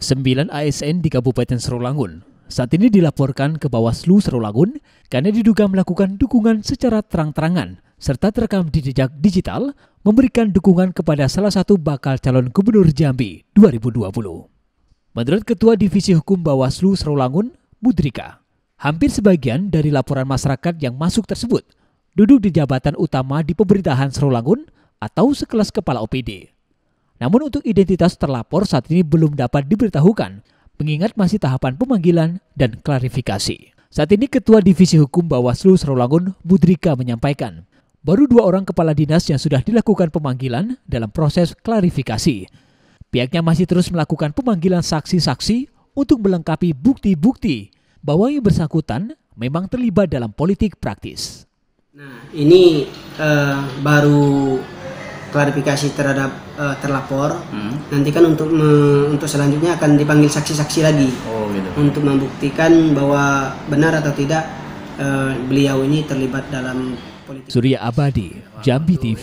Sembilan ASN di Kabupaten Serulangun saat ini dilaporkan ke Bawaslu Serulangun karena diduga melakukan dukungan secara terang-terangan serta terekam di jejak digital memberikan dukungan kepada salah satu bakal calon gubernur Jambi 2020. Menurut Ketua Divisi Hukum Bawaslu Serulangun, Budrika, hampir sebagian dari laporan masyarakat yang masuk tersebut duduk di jabatan utama di pemerintahan Serulangun atau sekelas kepala OPD. Namun untuk identitas terlapor saat ini belum dapat diberitahukan, mengingat masih tahapan pemanggilan dan klarifikasi. Saat ini Ketua Divisi Hukum Bawaslu Serulangun Budrika menyampaikan, baru dua orang kepala dinas yang sudah dilakukan pemanggilan dalam proses klarifikasi. Pihaknya masih terus melakukan pemanggilan saksi-saksi untuk melengkapi bukti-bukti bahwa yang bersangkutan memang terlibat dalam politik praktis. Nah, ini uh, baru klarifikasi terhadap uh, terlapor hmm. nanti kan untuk me, untuk selanjutnya akan dipanggil saksi-saksi lagi oh, gitu. untuk membuktikan bahwa benar atau tidak uh, beliau ini terlibat dalam politik Surya Abadi Jambi TV